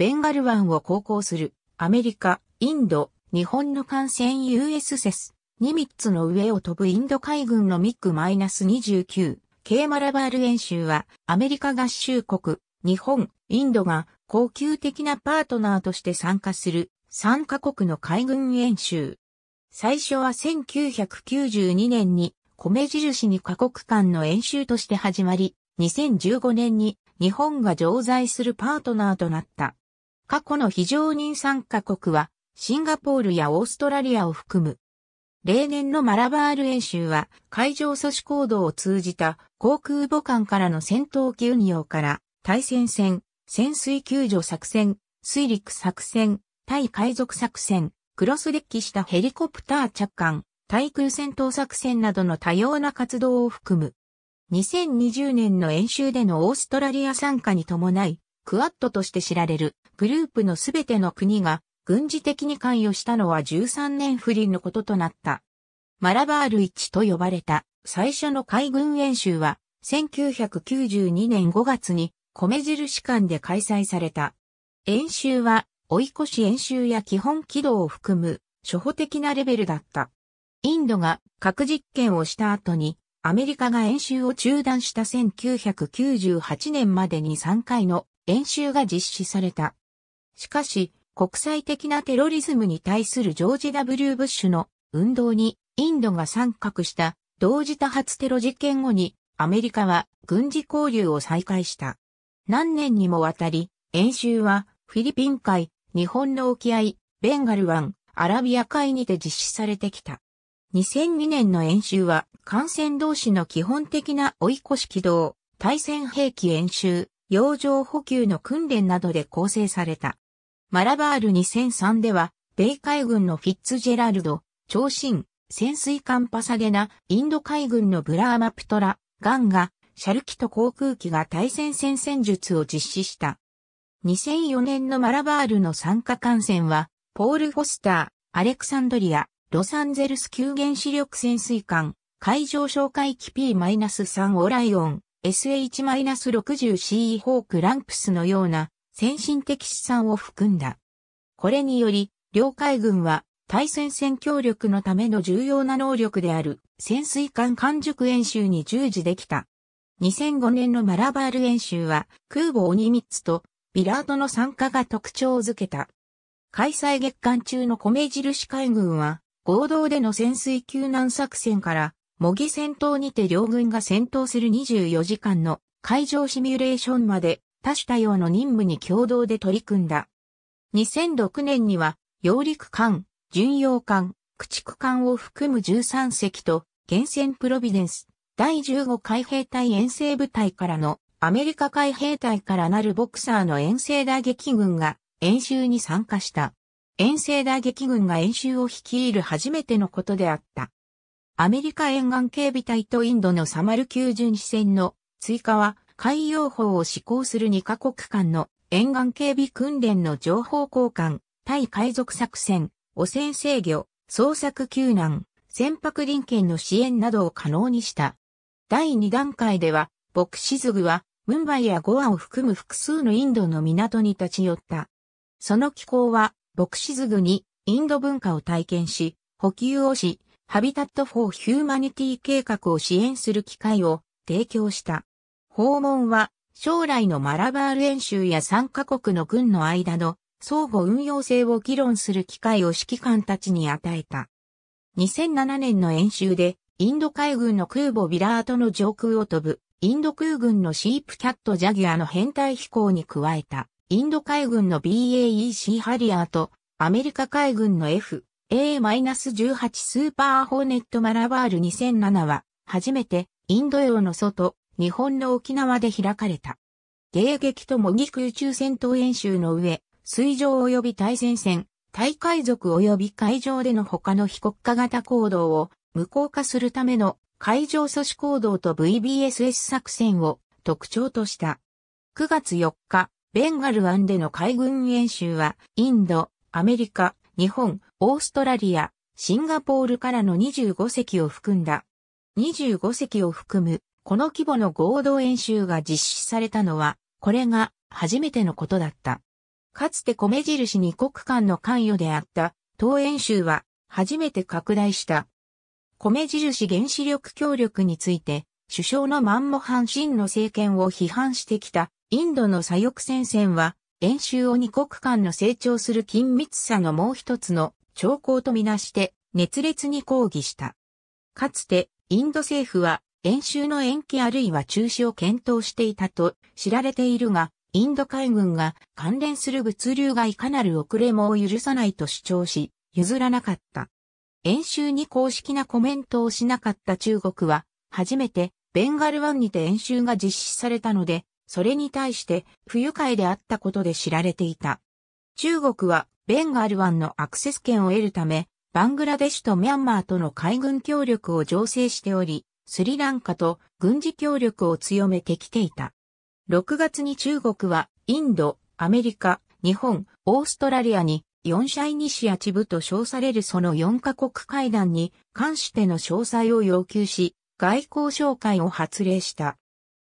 ベンガル湾を航行するアメリカ、インド、日本の艦船 US セス、ニミッツの上を飛ぶインド海軍のミック -29、K マラバール演習はアメリカ合衆国、日本、インドが高級的なパートナーとして参加する3カ国の海軍演習。最初は1992年に米印にカ国間の演習として始まり、2015年に日本が常在するパートナーとなった。過去の非常任参加国は、シンガポールやオーストラリアを含む。例年のマラバール演習は、海上阻止行動を通じた航空母艦からの戦闘機運用から、対戦戦、潜水救助作戦、水陸作戦、対海賊作戦、クロスデッキしたヘリコプター着艦、対空戦闘作戦などの多様な活動を含む。2020年の演習でのオーストラリア参加に伴い、クアッドとして知られるグループのすべての国が軍事的に関与したのは13年不倫のこととなった。マラバール1と呼ばれた最初の海軍演習は1992年5月に米印館で開催された。演習は追い越し演習や基本軌道を含む初歩的なレベルだった。インドが核実験をした後にアメリカが演習を中断した1998年までに3回の演習が実施された。しかし、国際的なテロリズムに対するジョージ・ W・ ブッシュの運動にインドが参画した同時多発テロ事件後にアメリカは軍事交流を再開した。何年にもわたり演習はフィリピン海、日本の沖合、ベンガル湾、アラビア海にて実施されてきた。2002年の演習は、感染同士の基本的な追い越し軌道、対戦兵器演習、洋上補給の訓練などで構成された。マラバール2003では、米海軍のフィッツジェラルド、長身、潜水艦パサデナ、インド海軍のブラーマプトラ、ガンガ、シャルキと航空機が対戦戦戦術を実施した。2004年のマラバールの参加艦船は、ポール・フォスター、アレクサンドリア、ロサンゼルス級原子力潜水艦、海上哨戒機 P-3 オライオン、SH-60CE ホークランプスのような先進的資産を含んだ。これにより、領海軍は対戦戦協力のための重要な能力である潜水艦完熟演習に従事できた。2005年のマラバール演習は空母オニミッツとビラードの参加が特徴づけた。開催月間中の米印海軍は合同での潜水救難作戦から模擬戦闘にて両軍が戦闘する24時間の海上シミュレーションまで多種多様の任務に共同で取り組んだ。2006年には、揚陸艦、巡洋艦、駆逐艦を含む13隻と、厳選プロビデンス、第15海兵隊遠征部隊からの、アメリカ海兵隊からなるボクサーの遠征打撃軍が演習に参加した。遠征打撃軍が演習を率いる初めてのことであった。アメリカ沿岸警備隊とインドのサマル級巡視船の追加は海洋法を施行する2カ国間の沿岸警備訓練の情報交換、対海賊作戦、汚染制御、捜索救難、船舶臨検の支援などを可能にした。第2段階では、ボクシズグは、ムンバイやゴアを含む複数のインドの港に立ち寄った。その機構は、ボクシズグにインド文化を体験し、補給をし、ハビタット・フォー・ヒューマニティ計画を支援する機会を提供した。訪問は将来のマラバール演習や参加国の軍の間の相互運用性を議論する機会を指揮官たちに与えた。2007年の演習でインド海軍の空母ビラートの上空を飛ぶインド空軍のシープキャットジャギアの編隊飛行に加えたインド海軍の BAE c ハリアーとアメリカ海軍の F A-18 スーパーホーネットマラバール2007は、初めてインド洋の外、日本の沖縄で開かれた。迎撃と模擬空中戦闘演習の上、水上及び対戦線、対海賊及び海上での他の非国家型行動を無効化するための海上阻止行動と VBSS 作戦を特徴とした。9月4日、ベンガル湾での海軍演習は、インド、アメリカ、日本、オーストラリア、シンガポールからの25隻を含んだ。25隻を含む、この規模の合同演習が実施されたのは、これが初めてのことだった。かつて米印に国間の関与であった、当演習は初めて拡大した。米印原子力協力について、首相のマンモハン・シンの政権を批判してきたインドの左翼戦線は、演習を二国間の成長する緊密さのもう一つの兆候とみなして熱烈に抗議した。かつてインド政府は演習の延期あるいは中止を検討していたと知られているが、インド海軍が関連する物流がいかなる遅れも許さないと主張し、譲らなかった。演習に公式なコメントをしなかった中国は、初めてベンガル湾にて演習が実施されたので、それに対して不愉快であったことで知られていた。中国はベンガル湾のアクセス権を得るため、バングラデシュとミャンマーとの海軍協力を醸成しており、スリランカと軍事協力を強めてきていた。6月に中国はインド、アメリカ、日本、オーストラリアに4社イニシアチブと称されるその4カ国会談に関しての詳細を要求し、外交紹介を発令した。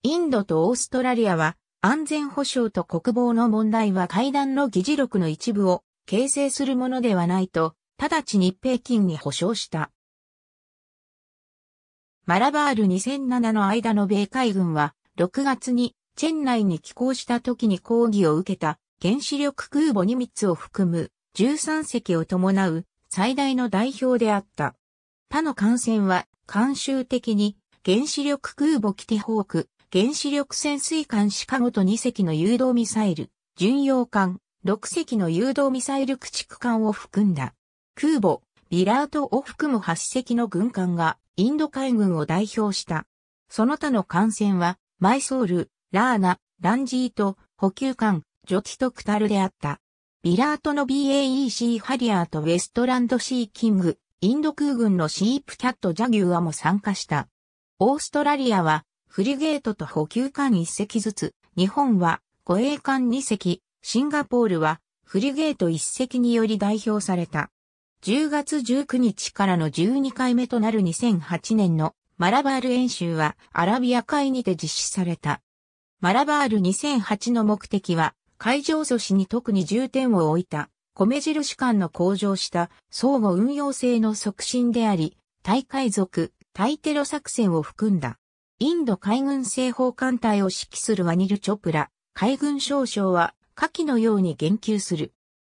インドとオーストラリアは安全保障と国防の問題は会談の議事録の一部を形成するものではないと、直ちに北京に保証した。マラバール2007の間の米海軍は、6月にチェン内に寄港した時に抗議を受けた原子力空母2密を含む13隻を伴う最大の代表であった。他の艦船は慣習的に原子力空母キテホーク、原子力潜水艦シカゴと2隻の誘導ミサイル、巡洋艦、6隻の誘導ミサイル駆逐艦を含んだ。空母、ビラートを含む8隻の軍艦がインド海軍を代表した。その他の艦船は、マイソール、ラーナ、ランジーと補給艦、ジョティとクタルであった。ビラートの BAEC ハリアーとウェストランドシーキング、インド空軍のシープキャットジャギュアも参加した。オーストラリアはフリゲートと補給艦1隻ずつ、日本は護衛艦2隻、シンガポールはフリゲート一隻により代表された。10月19日からの12回目となる2008年のマラバール演習はアラビア海にて実施された。マラバール2008の目的は海上阻止に特に重点を置いた米印艦の向上した相互運用性の促進であり、対海賊、対テロ作戦を含んだ。インド海軍政法艦隊を指揮するワニル・チョプラ、海軍少将は下記のように言及する。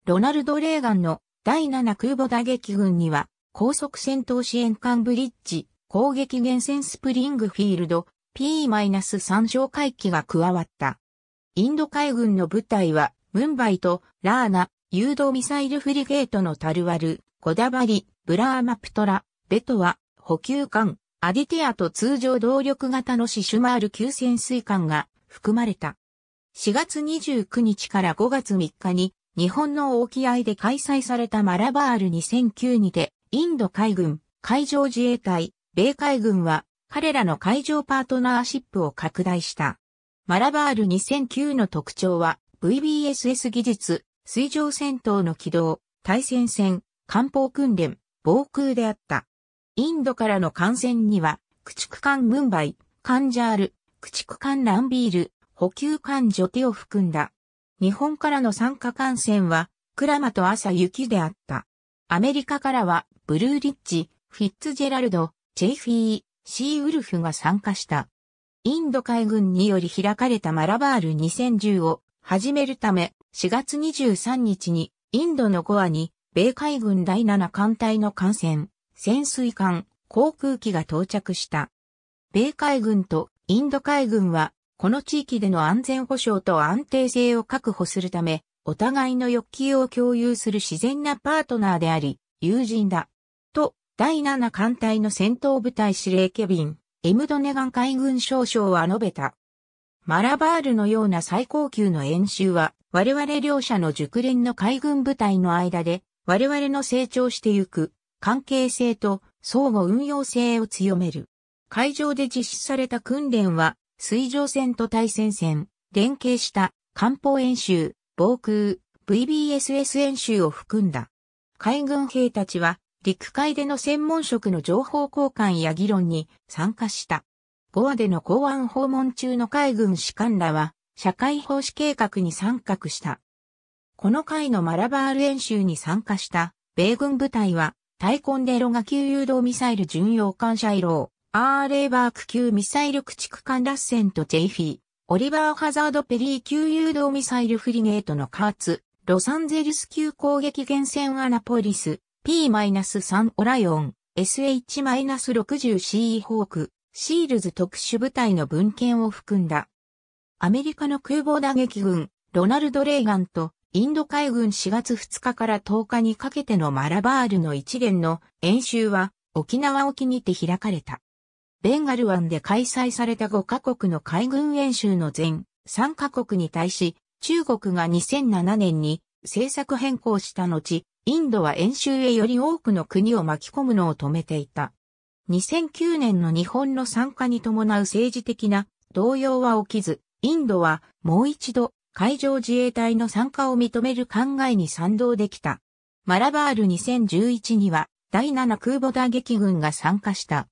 ロナルド・レーガンの第7空母打撃群には、高速戦闘支援艦ブリッジ、攻撃源泉スプリングフィールド、P-3 小回機が加わった。インド海軍の部隊は、ムンバイとラーナ、誘導ミサイルフリゲートのタルワル、コダバリ、ブラーマプトラ、ベトワ、補給艦、アディティアと通常動力型のシシュマール級潜水艦が含まれた。4月29日から5月3日に日本の沖合で開催されたマラバール2009にてインド海軍、海上自衛隊、米海軍は彼らの海上パートナーシップを拡大した。マラバール2009の特徴は VBSS 技術、水上戦闘の起動、対戦戦、艦砲訓練、防空であった。インドからの艦船には、駆逐艦ムンバイ、カンジャール、駆逐艦ランビール、補給艦女手を含んだ。日本からの参加艦船は、クラマと朝雪であった。アメリカからは、ブルーリッジ、フィッツジェラルド、チェイフィー、シー・ウルフが参加した。インド海軍により開かれたマラバール2010を始めるため、4月23日にインドのゴアに米海軍第7艦隊の艦船、潜水艦、航空機が到着した。米海軍とインド海軍はこの地域での安全保障と安定性を確保するため、お互いの欲求を共有する自然なパートナーであり、友人だ。と、第7艦隊の戦闘部隊司令ケビン、エムドネガン海軍少将は述べた。マラバールのような最高級の演習は、我々両者の熟練の海軍部隊の間で、我々の成長してゆく、関係性と相互運用性を強める。会場で実施された訓練は、水上戦と対戦戦、連携した艦砲演習、防空、VBSS 演習を含んだ。海軍兵たちは陸海での専門職の情報交換や議論に参加した。5話での港湾訪問中の海軍士官らは社会奉仕計画に参画した。この回のマラバール演習に参加した米軍部隊は、タイコンデロが急誘導ミサイル巡洋艦シャイロアーレーバーク級ミサイル駆逐艦ラッセンとジェイフィー、オリバー・ハザード・ペリー級誘導ミサイルフリゲートの加圧、ロサンゼルス級攻撃厳選アナポリス、P-3 オライオン、SH-60CE ホーク、シールズ特殊部隊の文献を含んだ。アメリカの空母打撃軍、ロナルド・レーガンと、インド海軍4月2日から10日にかけてのマラバールの一連の演習は、沖縄沖にて開かれた。ベンガル湾で開催された5カ国の海軍演習の全3カ国に対し、中国が2007年に政策変更した後、インドは演習へより多くの国を巻き込むのを止めていた。2009年の日本の参加に伴う政治的な動揺は起きず、インドはもう一度海上自衛隊の参加を認める考えに賛同できた。マラバール2011には第7空母打撃軍が参加した。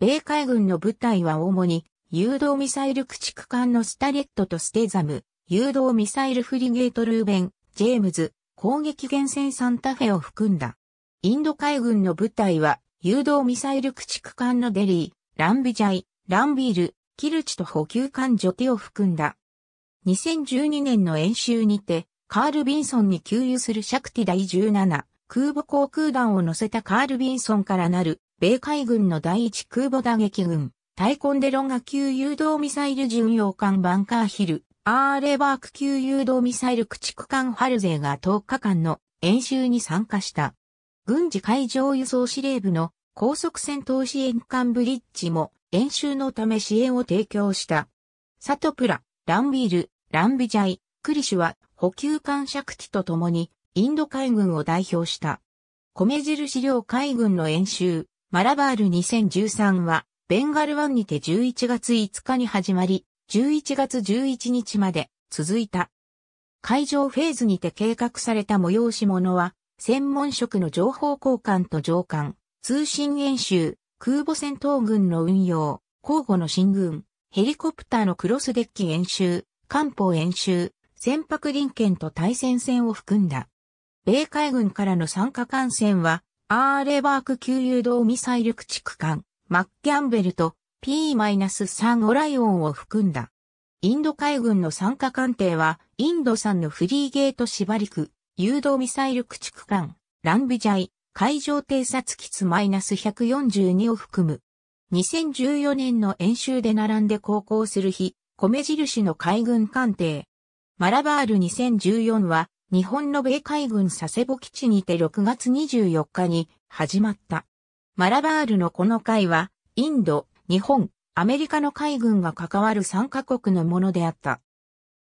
米海軍の部隊は主に、誘導ミサイル駆逐艦のスタレットとステザム、誘導ミサイルフリゲートルーベン、ジェームズ、攻撃原戦サンタフェを含んだ。インド海軍の部隊は、誘導ミサイル駆逐艦のデリー、ランビジャイ、ランビール、キルチと補給艦ジョティを含んだ。2012年の演習にて、カール・ビンソンに給油するシャクティ第17、空母航空団を乗せたカール・ビンソンからなる米海軍の第一空母打撃軍、タイコンデロンガ級誘導ミサイル巡洋艦バンカーヒル、アーレバーク級誘導ミサイル駆逐艦ハルゼーが10日間の演習に参加した。軍事海上輸送司令部の高速戦闘支援艦ブリッジも演習のため支援を提供した。サトプラ、ランビール、ランビジャイ、クリシュは補給艦尺ィと共にインド海軍を代表した。米印量海軍の演習、マラバール2013は、ベンガル湾にて11月5日に始まり、11月11日まで続いた。会場フェーズにて計画された催し物は、専門職の情報交換と上官、通信演習、空母戦闘軍の運用、交互の進軍、ヘリコプターのクロスデッキ演習、艦砲演習、船舶臨検と対戦線を含んだ。米海軍からの参加艦船は、アーレバーク級誘導ミサイル駆逐艦、マッキャンベルと P-3 オライオンを含んだ。インド海軍の参加艦艇は、インド産のフリーゲート縛り区、誘導ミサイル駆逐艦、ランビジャイ、海上偵察機ツ -142 を含む。2014年の演習で並んで航行する日、米印の海軍艦艇。マラバール2014は日本の米海軍佐世保基地にて6月24日に始まった。マラバールのこの会は、インド、日本、アメリカの海軍が関わる3カ国のものであった。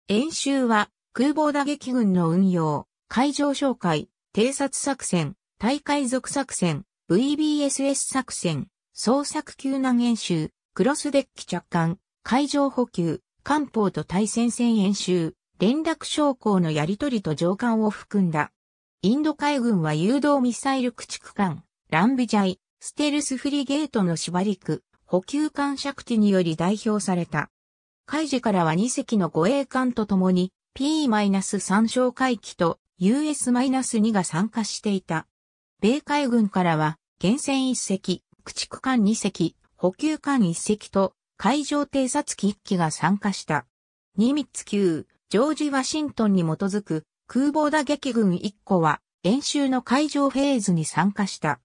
演習は、空母打撃軍の運用、海上紹介、偵察作戦、大海賊作戦、VBSS 作戦、捜索救難演習、クロスデッキ着艦、海上補給、艦砲と対戦線演習、連絡将校のやり取りと上官を含んだ。インド海軍は誘導ミサイル駆逐艦、ランビジャイ、ステルスフリゲートの縛り区、補給艦シャクティにより代表された。海事からは2隻の護衛艦とともに P-3 小海機と US-2 が参加していた。米海軍からは、原潜1隻、駆逐艦2隻、補給艦1隻と海上偵察機1機が参加した。ニミッツ級、ジョージ・ワシントンに基づく空母打撃軍1個は演習の会場フェーズに参加した。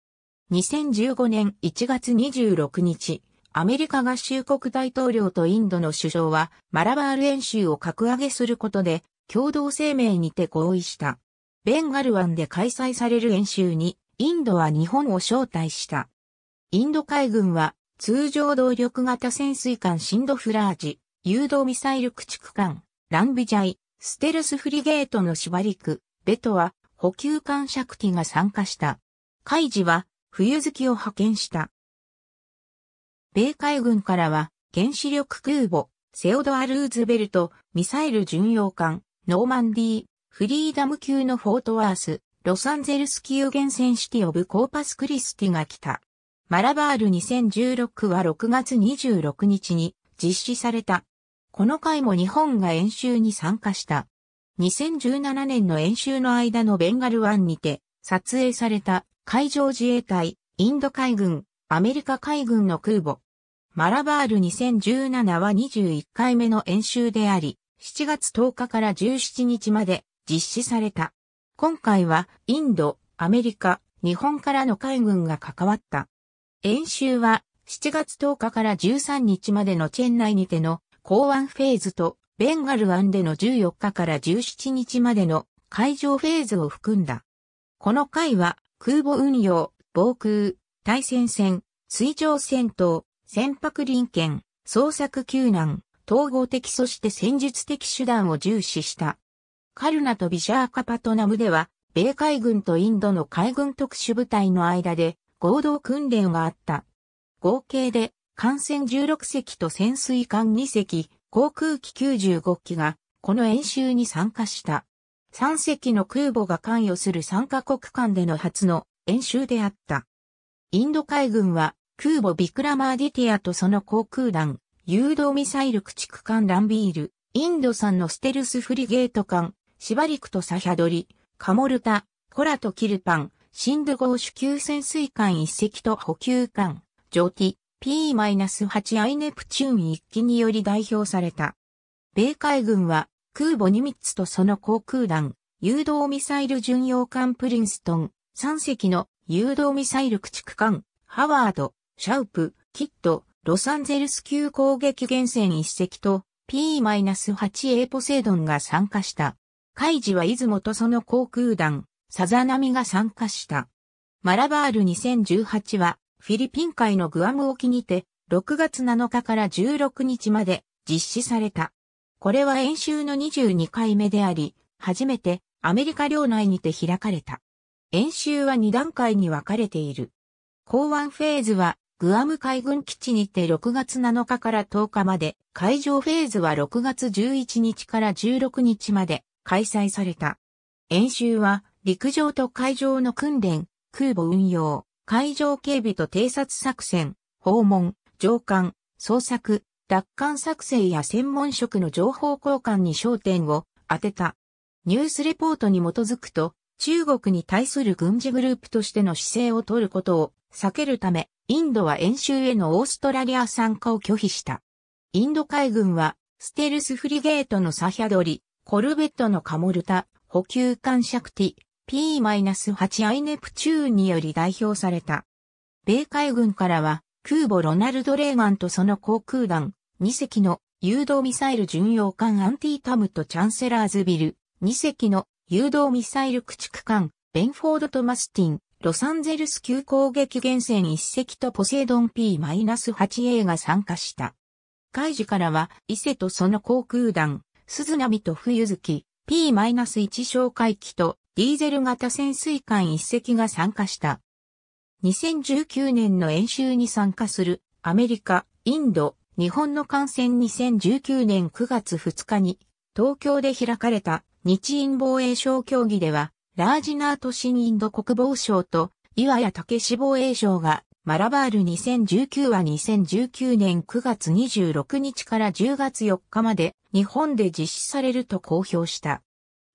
2015年1月26日、アメリカ合衆国大統領とインドの首相はマラバール演習を格上げすることで共同声明にて合意した。ベンガル湾で開催される演習にインドは日本を招待した。インド海軍は通常動力型潜水艦シンドフラージ、誘導ミサイル駆逐艦ランビジャイ、ステルスフリゲートのシりバリク、ベトは補給艦借機が参加した。イジは冬月を派遣した。米海軍からは原子力空母、セオドア・ルーズベルト、ミサイル巡洋艦、ノーマンディー、フリーダム級のフォートワース、ロサンゼルス級厳選シティオブコーパスクリスティが来た。マラバール2016は6月26日に実施されたこの回も日本が演習に参加した。2017年の演習の間のベンガル湾にて撮影された海上自衛隊、インド海軍、アメリカ海軍の空母。マラバール2017は21回目の演習であり、7月10日から17日まで実施された。今回はインド、アメリカ、日本からの海軍が関わった。演習は7月10日から13日までのチェン内にての港湾フェーズとベンガル湾での14日から17日までの海上フェーズを含んだ。この回は空母運用、防空、対戦線、水上戦闘、船舶臨検、捜索救難、統合的そして戦術的手段を重視した。カルナとビシャーカパトナムでは、米海軍とインドの海軍特殊部隊の間で合同訓練があった。合計で艦船16隻と潜水艦2隻、航空機95機が、この演習に参加した。3隻の空母が関与する3カ国間での初の演習であった。インド海軍は空母ビクラマーディティアとその航空団、誘導ミサイル駆逐艦ランビール、インド産のステルスフリゲート艦、シバリクとサヒャドリ、カモルタ、コラとキルパン、シンドゴー主級潜水艦1隻と補給艦、ジョーティ、P-8I ネプチューン一機により代表された。米海軍は空母ニミッツとその航空団、誘導ミサイル巡洋艦プリンストン、3隻の誘導ミサイル駆逐艦、ハワード、シャウプ、キッド、ロサンゼルス級攻撃原選1隻と P-8A ポセイドンが参加した。海事は出雲とその航空団、サザナミが参加した。マラバール2018はフィリピン海のグアム沖にて、6月7日から16日まで実施された。これは演習の22回目であり、初めてアメリカ領内にて開かれた。演習は2段階に分かれている。港湾フェーズは、グアム海軍基地にて6月7日から10日まで、海上フェーズは6月11日から16日まで開催された。演習は、陸上と海上の訓練、空母運用、海上警備と偵察作戦、訪問、上官、捜索、奪還作成や専門職の情報交換に焦点を当てた。ニュースレポートに基づくと、中国に対する軍事グループとしての姿勢を取ることを避けるため、インドは演習へのオーストラリア参加を拒否した。インド海軍は、ステルスフリゲートのサヒャドリ、コルベットのカモルタ、補給艦シャクティ、P-8I ネプチューンにより代表された。米海軍からは、空母ロナルド・レーガンとその航空団、2隻の誘導ミサイル巡洋艦アンティータムとチャンセラーズビル、2隻の誘導ミサイル駆逐艦、ベンフォード・トマスティン、ロサンゼルス急攻撃原選。1隻とポセイドン P-8A が参加した。海事からは、伊勢とその航空団、鈴波と冬月、P-1 哨戒機とディーゼル型潜水艦一隻が参加した。2019年の演習に参加するアメリカ、インド、日本の艦船2019年9月2日に東京で開かれた日印防衛省協議ではラージナート新インド国防省と岩谷武志防衛省がマラバール2019は2019年9月26日から10月4日まで日本で実施されると公表した。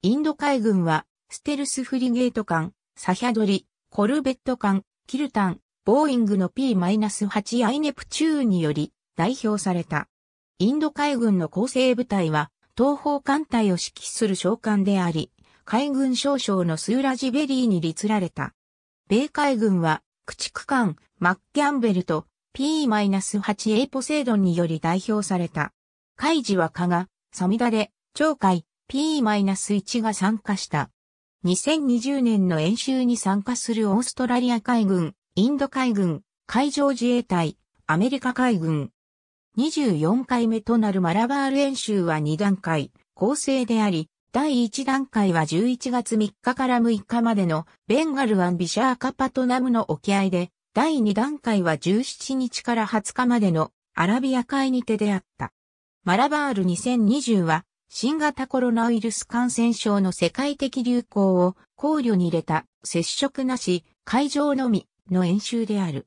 インド海軍はステルスフリゲート艦、サヒャドリ、コルベット艦、キルタン、ボーイングの p 8イネプチューンにより代表された。インド海軍の構成部隊は、東方艦隊を指揮する将官であり、海軍少将のスーラジベリーに立られた。米海軍は、駆逐艦、マッキャンベルと P-8A ポセイドンにより代表された。海事は加賀、サミダレ、鳥海、P-1 が参加した。2020年の演習に参加するオーストラリア海軍、インド海軍、海上自衛隊、アメリカ海軍。24回目となるマラバール演習は2段階、構成であり、第1段階は11月3日から6日までのベンガル湾ビシャーカパトナムの沖合で、第2段階は17日から20日までのアラビア海にてであった。マラバール2020は新型コロナウイルス感染症の世界的流行を考慮に入れた接触なし会場のみの演習である。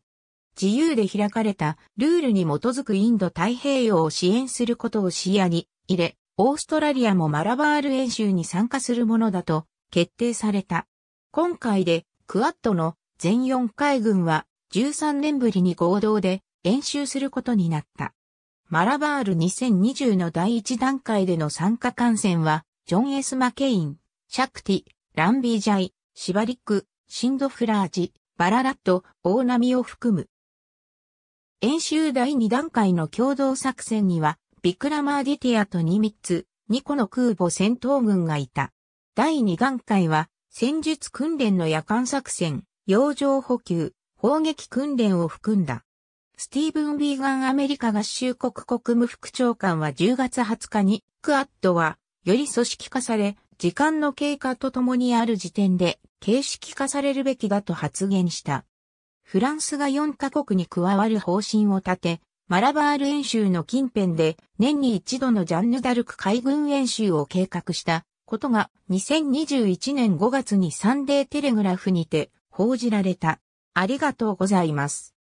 自由で開かれたルールに基づくインド太平洋を支援することを視野に入れ、オーストラリアもマラバール演習に参加するものだと決定された。今回でクアッドの全4海軍は13年ぶりに合同で演習することになった。マラバール2020の第一段階での参加観戦は、ジョン・エス・マケイン、シャクティ、ランビージャイ、シバリック、シンドフラージ、バララット、大波を含む。演習第2段階の共同作戦には、ビクラマーディティアとニミッツ、ニ個の空母戦闘群がいた。第2段階は、戦術訓練の夜間作戦、洋上補給、砲撃訓練を含んだ。スティーブン・ビーガンアメリカ合衆国国務副長官は10月20日に、クアッドは、より組織化され、時間の経過とともにある時点で、形式化されるべきだと発言した。フランスが4カ国に加わる方針を立て、マラバール演習の近辺で年に一度のジャンヌダルク海軍演習を計画したことが2021年5月にサンデーテレグラフにて報じられた。ありがとうございます。